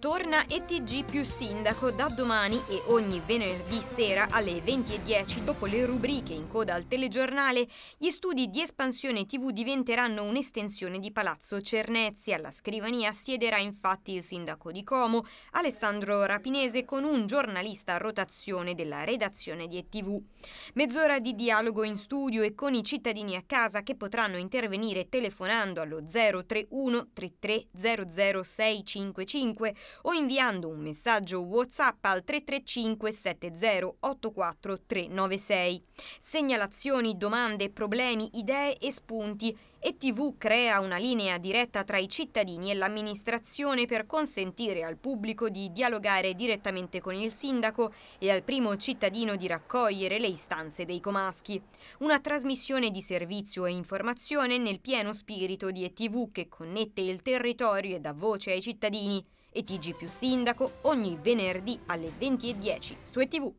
Torna ETG più Sindaco da domani e ogni venerdì sera alle 20.10 dopo le rubriche in coda al telegiornale, gli studi di espansione TV diventeranno un'estensione di Palazzo Cernezzi. Alla scrivania siederà infatti il sindaco di Como, Alessandro Rapinese, con un giornalista a rotazione della redazione di ETV. Mezz'ora di dialogo in studio e con i cittadini a casa che potranno intervenire telefonando allo 031 33 00655 o inviando un messaggio WhatsApp al 335 70 84 396. Segnalazioni, domande, problemi, idee e spunti e TV crea una linea diretta tra i cittadini e l'amministrazione per consentire al pubblico di dialogare direttamente con il sindaco e al primo cittadino di raccogliere le istanze dei comaschi. Una trasmissione di servizio e informazione nel pieno spirito di ETV che connette il territorio e dà voce ai cittadini e TG più Sindaco ogni venerdì alle 20.10 su ETV.